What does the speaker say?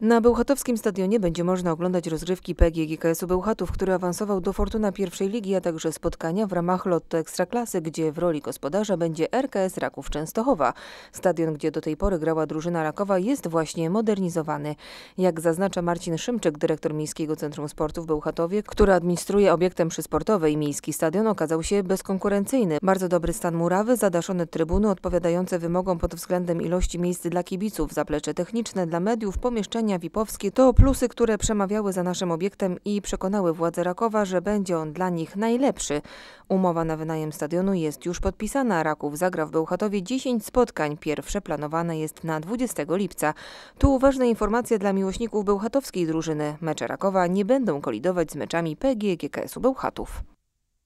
Na Bełchatowskim stadionie będzie można oglądać rozgrywki PGGKS-u Bełchatów, który awansował do Fortuna pierwszej ligi, a także spotkania w ramach Lotto Ekstraklasy, gdzie w roli gospodarza będzie RKS Raków Częstochowa. Stadion, gdzie do tej pory grała drużyna Rakowa jest właśnie modernizowany. Jak zaznacza Marcin Szymczyk, dyrektor Miejskiego Centrum Sportu w Bełchatowie, który administruje obiektem przy i miejski stadion okazał się bezkonkurencyjny. Bardzo dobry stan murawy, zadaszone trybuny odpowiadające wymogom pod względem ilości miejsc dla kibiców, zaplecze techniczne dla mediów, pomieszczenia Kawiarnia Wipowski to plusy, które przemawiały za naszym obiektem i przekonały władze Rakowa, że będzie on dla nich najlepszy. Umowa na wynajem stadionu jest już podpisana. Raków zagra w Bełchatowie 10 spotkań. Pierwsze planowane jest na 20 lipca. Tu ważna informacja dla miłośników bełchatowskiej drużyny. Mecze Rakowa nie będą kolidować z meczami PGGKS-u Bełchatów.